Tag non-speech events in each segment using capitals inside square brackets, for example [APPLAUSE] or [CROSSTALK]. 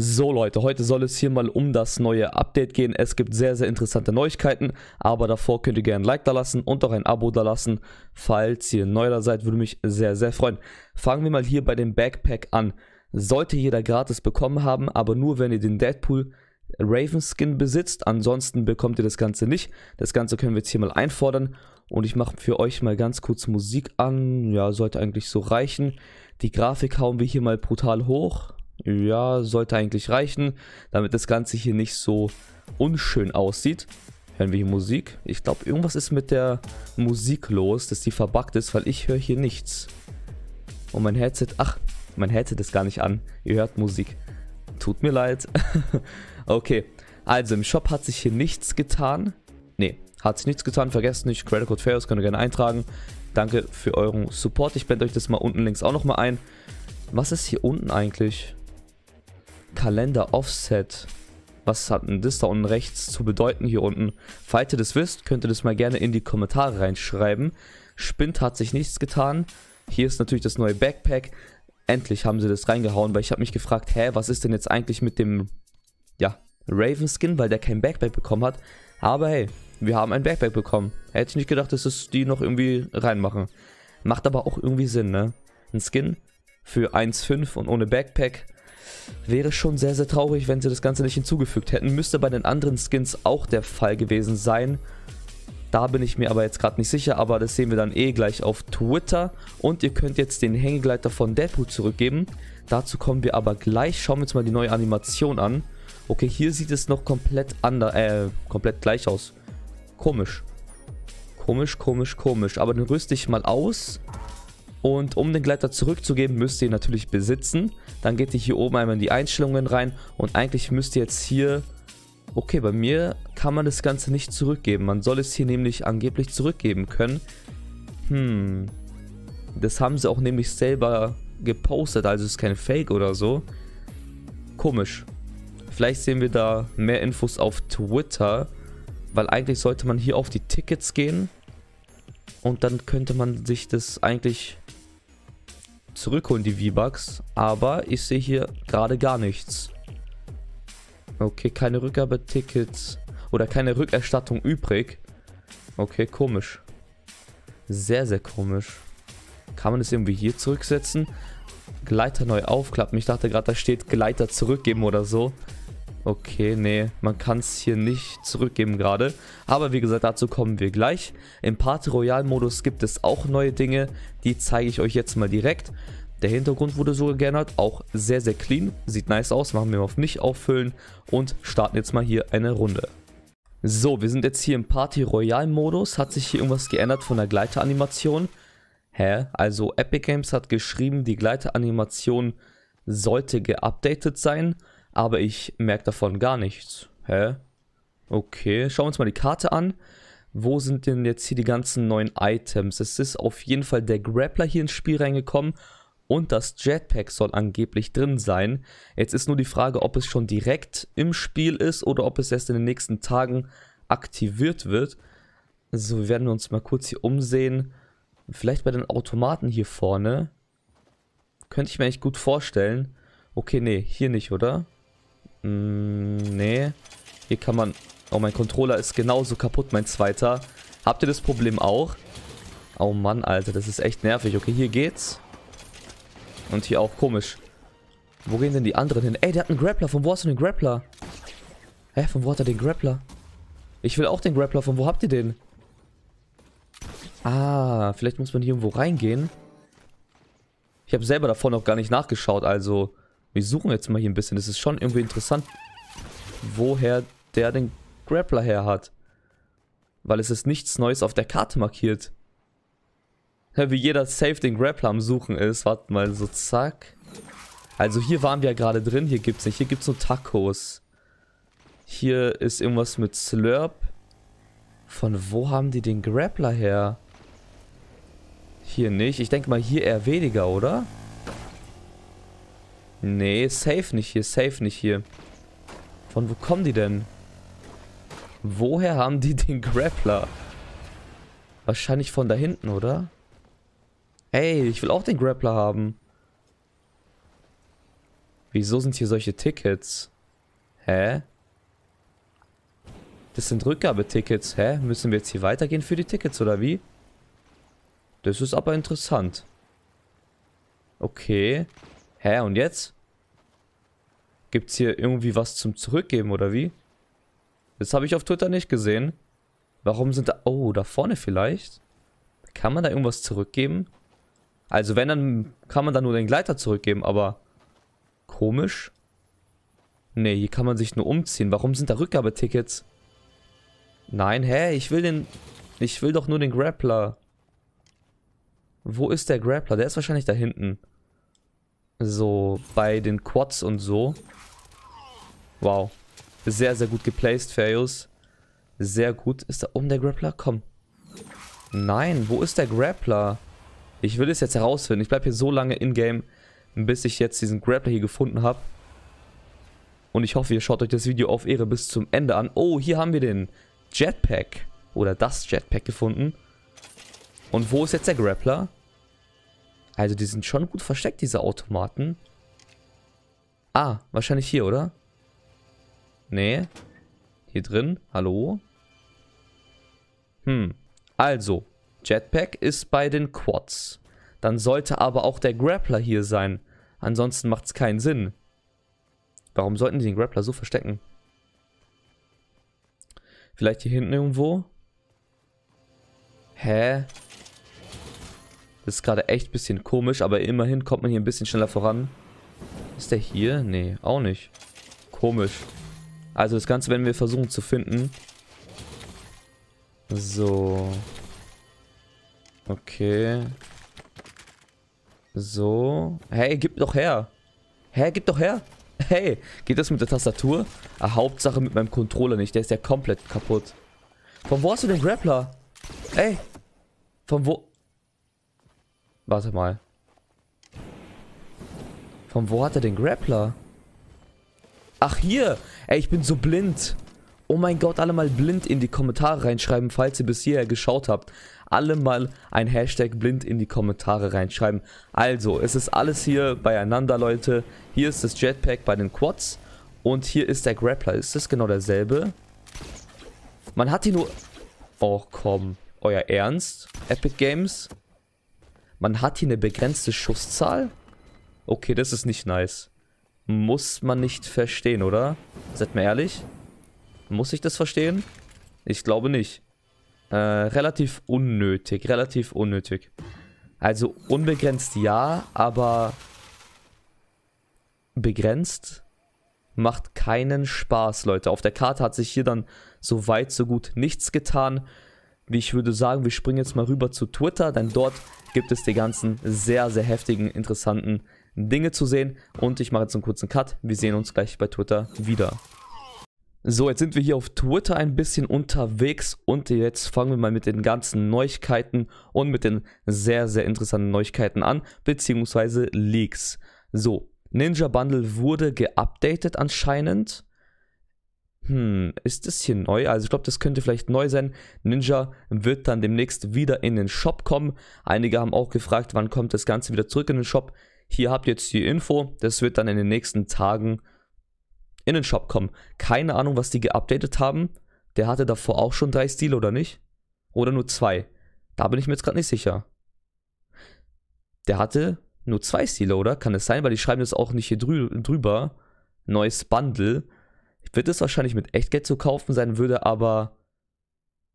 So Leute, heute soll es hier mal um das neue Update gehen. Es gibt sehr, sehr interessante Neuigkeiten, aber davor könnt ihr gerne ein Like da lassen und auch ein Abo da lassen. Falls ihr neu da seid, würde mich sehr, sehr freuen. Fangen wir mal hier bei dem Backpack an. Sollte jeder gratis bekommen haben, aber nur wenn ihr den Deadpool Raven Skin besitzt. Ansonsten bekommt ihr das Ganze nicht. Das Ganze können wir jetzt hier mal einfordern. Und ich mache für euch mal ganz kurz Musik an. Ja, sollte eigentlich so reichen. Die Grafik hauen wir hier mal brutal hoch ja, sollte eigentlich reichen, damit das Ganze hier nicht so unschön aussieht. Hören wir hier Musik? Ich glaube, irgendwas ist mit der Musik los, dass die verbuggt ist, weil ich höre hier nichts. Und mein Headset, ach, mein Headset ist gar nicht an. Ihr hört Musik. Tut mir leid. [LAUGHS] okay, also im Shop hat sich hier nichts getan. Ne, hat sich nichts getan. Vergesst nicht, Credit Code Fails könnt ihr gerne eintragen. Danke für euren Support. Ich blende euch das mal unten links auch nochmal ein. Was ist hier unten eigentlich? Kalender Offset. Was hat denn das da unten rechts zu bedeuten hier unten? Falls ihr das wisst, könnt ihr das mal gerne in die Kommentare reinschreiben. Spind hat sich nichts getan. Hier ist natürlich das neue Backpack. Endlich haben sie das reingehauen, weil ich habe mich gefragt, hä, was ist denn jetzt eigentlich mit dem, ja, Raven Skin, weil der kein Backpack bekommen hat. Aber hey, wir haben ein Backpack bekommen. Hätte ich nicht gedacht, dass es die noch irgendwie reinmachen. Macht aber auch irgendwie Sinn, ne? Ein Skin für 1,5 und ohne Backpack Wäre schon sehr, sehr traurig, wenn sie das Ganze nicht hinzugefügt hätten. Müsste bei den anderen Skins auch der Fall gewesen sein. Da bin ich mir aber jetzt gerade nicht sicher, aber das sehen wir dann eh gleich auf Twitter. Und ihr könnt jetzt den Hängegleiter von Deadpool zurückgeben. Dazu kommen wir aber gleich. Schauen wir uns mal die neue Animation an. Okay, hier sieht es noch komplett anders, äh, komplett gleich aus. Komisch. Komisch, komisch, komisch. Aber dann rüste ich mal aus. Und um den Gleiter zurückzugeben, müsst ihr ihn natürlich besitzen. Dann geht ihr hier oben einmal in die Einstellungen rein und eigentlich müsst ihr jetzt hier... Okay, bei mir kann man das Ganze nicht zurückgeben. Man soll es hier nämlich angeblich zurückgeben können. Hm. Das haben sie auch nämlich selber gepostet, also ist kein Fake oder so. Komisch. Vielleicht sehen wir da mehr Infos auf Twitter, weil eigentlich sollte man hier auf die Tickets gehen und dann könnte man sich das eigentlich zurückholen, die V-Bucks. Aber ich sehe hier gerade gar nichts. Okay, keine Rückgabetickets oder keine Rückerstattung übrig. Okay, komisch. Sehr, sehr komisch. Kann man das irgendwie hier zurücksetzen? Gleiter neu aufklappen. Ich dachte gerade, da steht Gleiter zurückgeben oder so. Okay, nee, man kann es hier nicht zurückgeben gerade. Aber wie gesagt, dazu kommen wir gleich. Im Party Royal Modus gibt es auch neue Dinge, die zeige ich euch jetzt mal direkt. Der Hintergrund wurde so geändert, auch sehr, sehr clean. Sieht nice aus, machen wir mal auf nicht auffüllen und starten jetzt mal hier eine Runde. So, wir sind jetzt hier im Party Royal Modus. Hat sich hier irgendwas geändert von der Gleiteranimation? Hä? Also Epic Games hat geschrieben, die Gleiteranimation sollte geupdatet sein aber ich merke davon gar nichts. Hä? Okay, schauen wir uns mal die Karte an. Wo sind denn jetzt hier die ganzen neuen Items? Es ist auf jeden Fall der Grappler hier ins Spiel reingekommen und das Jetpack soll angeblich drin sein. Jetzt ist nur die Frage, ob es schon direkt im Spiel ist oder ob es erst in den nächsten Tagen aktiviert wird. So, wir werden uns mal kurz hier umsehen. Vielleicht bei den Automaten hier vorne. Könnte ich mir echt gut vorstellen. Okay, nee, hier nicht, oder? Mm, nee. Hier kann man... Oh, mein Controller ist genauso kaputt, mein zweiter. Habt ihr das Problem auch? Oh Mann, Alter, das ist echt nervig. Okay, hier geht's. Und hier auch komisch. Wo gehen denn die anderen hin? Ey, der hat einen Grappler. Von wo hast du den Grappler? Hä, von wo hat er den Grappler? Ich will auch den Grappler. Von wo habt ihr den? Ah, vielleicht muss man hier irgendwo reingehen. Ich habe selber davor noch gar nicht nachgeschaut, also... Wir suchen jetzt mal hier ein bisschen. Das ist schon irgendwie interessant, woher der den Grappler her hat. Weil es ist nichts Neues auf der Karte markiert. Wie jeder Safe den Grappler am Suchen ist. Warte mal, so zack. Also hier waren wir ja gerade drin. Hier gibt's nicht. Hier gibt's nur Tacos. Hier ist irgendwas mit Slurp. Von wo haben die den Grappler her? Hier nicht. Ich denke mal hier eher weniger, oder? Nee, safe nicht hier, safe nicht hier. Von wo kommen die denn? Woher haben die [LAUGHS] den Grappler? Wahrscheinlich von da hinten, oder? Ey, ich will auch den Grappler haben. Wieso sind hier solche Tickets? Hä? Das sind Rückgabetickets. Hä? Müssen wir jetzt hier weitergehen für die Tickets, oder wie? Das ist aber interessant. Okay. Hä, und jetzt? Gibt's hier irgendwie was zum Zurückgeben, oder wie? Das habe ich auf Twitter nicht gesehen. Warum sind da... Oh, da vorne vielleicht? Kann man da irgendwas zurückgeben? Also wenn, dann kann man da nur den Gleiter zurückgeben, aber... Komisch. Nee, hier kann man sich nur umziehen. Warum sind da Rückgabetickets? Nein, hä? Ich will den... Ich will doch nur den Grappler. Wo ist der Grappler? Der ist wahrscheinlich da hinten. So, bei den Quads und so. Wow. Sehr, sehr gut geplaced, Fails. Sehr gut. Ist da oben der Grappler? Komm. Nein, wo ist der Grappler? Ich will es jetzt herausfinden. Ich bleibe hier so lange in-game, bis ich jetzt diesen Grappler hier gefunden habe. Und ich hoffe, ihr schaut euch das Video auf Ehre bis zum Ende an. Oh, hier haben wir den Jetpack. Oder das Jetpack gefunden. Und wo ist jetzt der Grappler? Also die sind schon gut versteckt, diese Automaten. Ah, wahrscheinlich hier, oder? Nee. Hier drin. Hallo? Hm. Also, Jetpack ist bei den Quads. Dann sollte aber auch der Grappler hier sein. Ansonsten macht es keinen Sinn. Warum sollten die den Grappler so verstecken? Vielleicht hier hinten irgendwo? Hä? Das ist gerade echt ein bisschen komisch, aber immerhin kommt man hier ein bisschen schneller voran. Ist der hier? Nee, auch nicht. Komisch. Also das Ganze werden wir versuchen zu finden. So. Okay. So. Hey, gib doch her. Hey, gib doch her. Hey, geht das mit der Tastatur? Ah, Hauptsache mit meinem Controller nicht. Der ist ja komplett kaputt. Von wo hast du den Grappler? Ey. Von wo? Warte mal. Von wo hat er den Grappler? Ach, hier. Ey, ich bin so blind. Oh mein Gott, alle mal blind in die Kommentare reinschreiben, falls ihr bis hierher geschaut habt. Alle mal ein Hashtag blind in die Kommentare reinschreiben. Also, es ist alles hier beieinander, Leute. Hier ist das Jetpack bei den Quads. Und hier ist der Grappler. Ist das genau derselbe? Man hat hier nur... Oh, komm. Euer Ernst? Epic Games? Man hat hier eine begrenzte Schusszahl. Okay, das ist nicht nice. Muss man nicht verstehen, oder? Seid mir ehrlich. Muss ich das verstehen? Ich glaube nicht. Äh, relativ unnötig, relativ unnötig. Also unbegrenzt ja, aber begrenzt macht keinen Spaß, Leute. Auf der Karte hat sich hier dann so weit, so gut nichts getan wie ich würde sagen, wir springen jetzt mal rüber zu Twitter, denn dort gibt es die ganzen sehr, sehr heftigen, interessanten Dinge zu sehen. Und ich mache jetzt einen kurzen Cut. Wir sehen uns gleich bei Twitter wieder. So, jetzt sind wir hier auf Twitter ein bisschen unterwegs und jetzt fangen wir mal mit den ganzen Neuigkeiten und mit den sehr, sehr interessanten Neuigkeiten an, beziehungsweise Leaks. So, Ninja Bundle wurde geupdatet anscheinend. Hm, ist das hier neu? Also ich glaube, das könnte vielleicht neu sein. Ninja wird dann demnächst wieder in den Shop kommen. Einige haben auch gefragt, wann kommt das Ganze wieder zurück in den Shop. Hier habt ihr jetzt die Info. Das wird dann in den nächsten Tagen in den Shop kommen. Keine Ahnung, was die geupdatet haben. Der hatte davor auch schon drei Stile oder nicht? Oder nur zwei? Da bin ich mir jetzt gerade nicht sicher. Der hatte nur zwei Stile, oder? Kann es sein? Weil die schreiben das auch nicht hier drü drüber. Neues Bundle wird es wahrscheinlich mit Echtgeld zu kaufen sein, würde aber.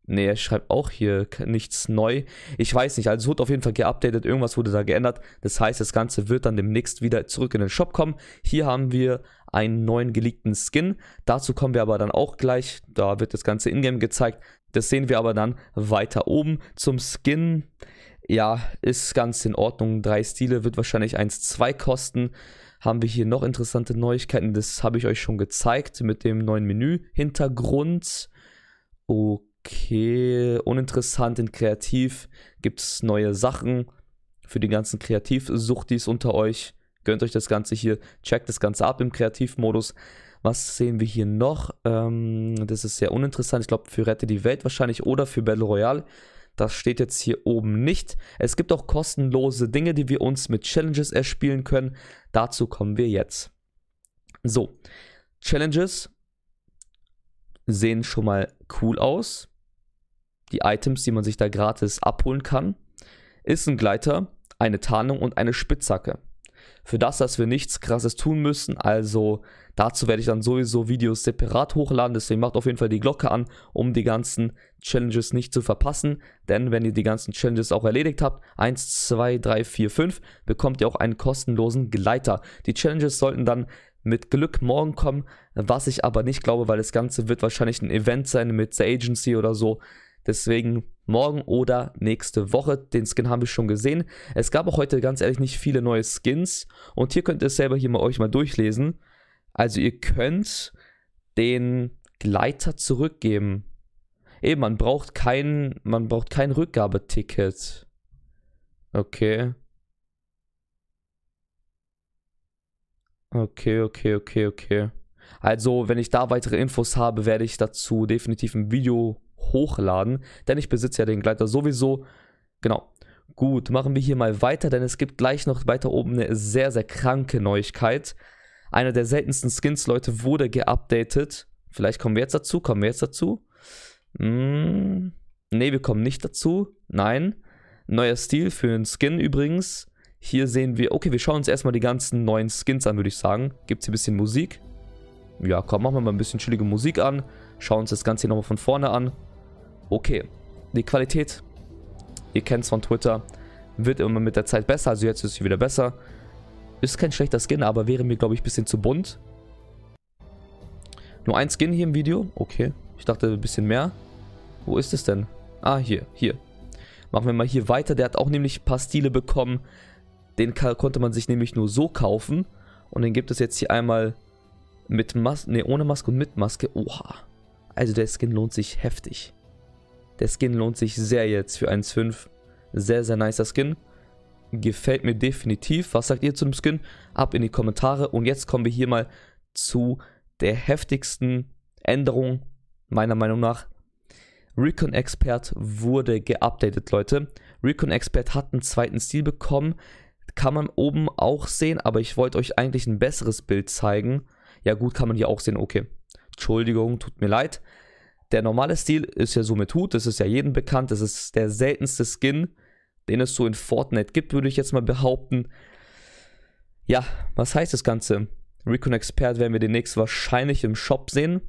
Nee, er schreibt auch hier nichts neu. Ich weiß nicht, also es wurde auf jeden Fall geupdatet, irgendwas wurde da geändert. Das heißt, das Ganze wird dann demnächst wieder zurück in den Shop kommen. Hier haben wir einen neuen geleakten Skin. Dazu kommen wir aber dann auch gleich. Da wird das Ganze ingame gezeigt. Das sehen wir aber dann weiter oben zum Skin. Ja, ist ganz in Ordnung. Drei Stile wird wahrscheinlich 1,2 kosten haben wir hier noch interessante Neuigkeiten. Das habe ich euch schon gezeigt mit dem neuen Menü-Hintergrund. Okay, uninteressant in Kreativ gibt es neue Sachen für die ganzen Kreativsuchtis unter euch. Gönnt euch das Ganze hier, checkt das Ganze ab im Kreativmodus. Was sehen wir hier noch? Ähm, das ist sehr uninteressant. Ich glaube, für Rette die Welt wahrscheinlich oder für Battle Royale das steht jetzt hier oben nicht. Es gibt auch kostenlose Dinge, die wir uns mit Challenges erspielen können. Dazu kommen wir jetzt. So, Challenges sehen schon mal cool aus. Die Items, die man sich da gratis abholen kann, ist ein Gleiter, eine Tarnung und eine Spitzhacke für das, dass wir nichts krasses tun müssen. Also dazu werde ich dann sowieso Videos separat hochladen. Deswegen macht auf jeden Fall die Glocke an, um die ganzen Challenges nicht zu verpassen. Denn wenn ihr die ganzen Challenges auch erledigt habt, 1, 2, 3, 4, 5, bekommt ihr auch einen kostenlosen Gleiter. Die Challenges sollten dann mit Glück morgen kommen, was ich aber nicht glaube, weil das Ganze wird wahrscheinlich ein Event sein mit The Agency oder so. Deswegen morgen oder nächste Woche. Den Skin haben wir schon gesehen. Es gab auch heute ganz ehrlich nicht viele neue Skins. Und hier könnt ihr es selber hier mal euch mal durchlesen. Also ihr könnt den Gleiter zurückgeben. Eben, man braucht kein, man braucht kein Rückgabeticket. Okay. Okay, okay, okay, okay. Also, wenn ich da weitere Infos habe, werde ich dazu definitiv ein Video hochladen, denn ich besitze ja den Gleiter sowieso. Genau. Gut, machen wir hier mal weiter, denn es gibt gleich noch weiter oben eine sehr, sehr kranke Neuigkeit. Einer der seltensten Skins, Leute, wurde geupdatet. Vielleicht kommen wir jetzt dazu, kommen wir jetzt dazu? Hm, ne, wir kommen nicht dazu. Nein. Neuer Stil für einen Skin übrigens. Hier sehen wir, okay, wir schauen uns erstmal die ganzen neuen Skins an, würde ich sagen. Gibt es hier ein bisschen Musik? Ja, komm, machen wir mal ein bisschen chillige Musik an. Schauen uns das Ganze hier nochmal von vorne an okay. Die Qualität, ihr kennt es von Twitter, wird immer mit der Zeit besser. Also jetzt ist sie wieder besser. Ist kein schlechter Skin, aber wäre mir, glaube ich, ein bisschen zu bunt. Nur ein Skin hier im Video. Okay, ich dachte ein bisschen mehr. Wo ist es denn? Ah, hier, hier. Machen wir mal hier weiter. Der hat auch nämlich ein paar Stile bekommen. Den konnte man sich nämlich nur so kaufen. Und den gibt es jetzt hier einmal mit Maske, ne, ohne Maske und mit Maske. Oha. Also der Skin lohnt sich heftig. Der Skin lohnt sich sehr jetzt für 1,5. Sehr, sehr nicer Skin. Gefällt mir definitiv. Was sagt ihr zu dem Skin? Ab in die Kommentare. Und jetzt kommen wir hier mal zu der heftigsten Änderung, meiner Meinung nach. Recon Expert wurde geupdatet, Leute. Recon Expert hat einen zweiten Stil bekommen. Kann man oben auch sehen, aber ich wollte euch eigentlich ein besseres Bild zeigen. Ja gut, kann man hier auch sehen, okay. Entschuldigung, tut mir leid. Der normale Stil ist ja so mit Hut, das ist ja jedem bekannt, das ist der seltenste Skin, den es so in Fortnite gibt, würde ich jetzt mal behaupten. Ja, was heißt das Ganze? Recon Expert werden wir demnächst wahrscheinlich im Shop sehen.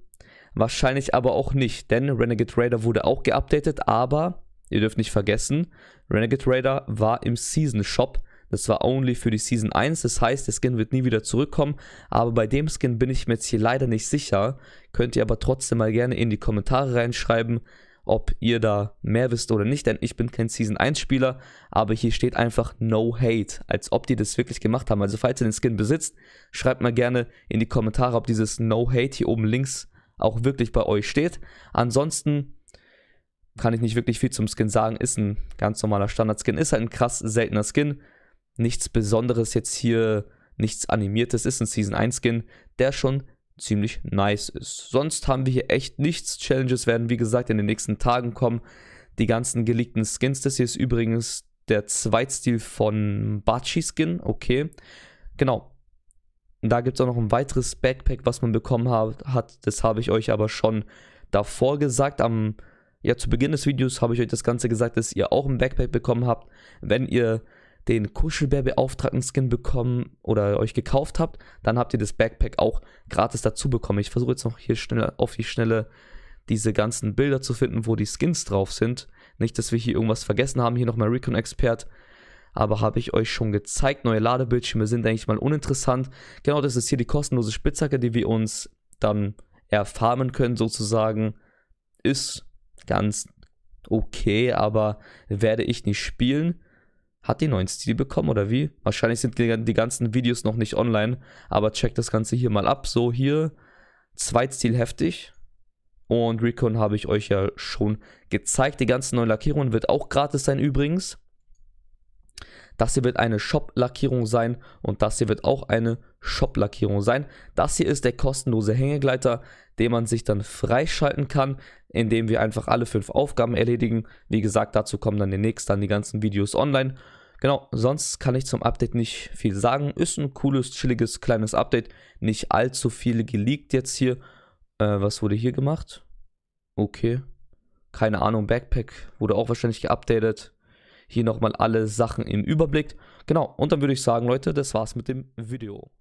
Wahrscheinlich aber auch nicht, denn Renegade Raider wurde auch geupdatet, aber ihr dürft nicht vergessen, Renegade Raider war im Season Shop. Das war only für die Season 1. Das heißt, der Skin wird nie wieder zurückkommen. Aber bei dem Skin bin ich mir jetzt hier leider nicht sicher. Könnt ihr aber trotzdem mal gerne in die Kommentare reinschreiben, ob ihr da mehr wisst oder nicht. Denn ich bin kein Season 1 Spieler. Aber hier steht einfach No Hate. Als ob die das wirklich gemacht haben. Also falls ihr den Skin besitzt, schreibt mal gerne in die Kommentare, ob dieses No Hate hier oben links auch wirklich bei euch steht. Ansonsten kann ich nicht wirklich viel zum Skin sagen. Ist ein ganz normaler Standard-Skin. Ist halt ein krass seltener Skin nichts Besonderes jetzt hier, nichts Animiertes, ist ein Season 1 Skin, der schon ziemlich nice ist. Sonst haben wir hier echt nichts. Challenges werden, wie gesagt, in den nächsten Tagen kommen. Die ganzen geleakten Skins, das hier ist übrigens der Zweitstil von Bachi Skin, okay. Genau. Da gibt es auch noch ein weiteres Backpack, was man bekommen hat. Das habe ich euch aber schon davor gesagt. Am, ja, zu Beginn des Videos habe ich euch das Ganze gesagt, dass ihr auch ein Backpack bekommen habt. Wenn ihr den Kuschelbär-beauftragten Skin bekommen oder euch gekauft habt, dann habt ihr das Backpack auch gratis dazu bekommen. Ich versuche jetzt noch hier schnell auf die Schnelle diese ganzen Bilder zu finden, wo die Skins drauf sind. Nicht, dass wir hier irgendwas vergessen haben. Hier nochmal Recon Expert. Aber habe ich euch schon gezeigt. Neue Ladebildschirme sind, denke ich mal, uninteressant. Genau, das ist hier die kostenlose Spitzhacke, die wir uns dann erfarmen können, sozusagen. Ist ganz okay, aber werde ich nicht spielen. Hat die neuen Stil bekommen oder wie? Wahrscheinlich sind die, ganzen Videos noch nicht online, aber check das Ganze hier mal ab. So, hier Zweitstil heftig. Und Recon habe ich euch ja schon gezeigt. Die ganzen neuen Lackierungen wird auch gratis sein übrigens. Das hier wird eine Shop-Lackierung sein und das hier wird auch eine Shop-Lackierung sein. Das hier ist der kostenlose Hängegleiter, den man sich dann freischalten kann indem wir einfach alle fünf Aufgaben erledigen. Wie gesagt, dazu kommen dann demnächst dann die ganzen Videos online. Genau, sonst kann ich zum Update nicht viel sagen. Ist ein cooles, chilliges, kleines Update. Nicht allzu viel geleakt jetzt hier. Äh, was wurde hier gemacht? Okay. Keine Ahnung, Backpack wurde auch wahrscheinlich geupdatet. Hier nochmal alle Sachen im Überblick. Genau, und dann würde ich sagen, Leute, das war's mit dem Video.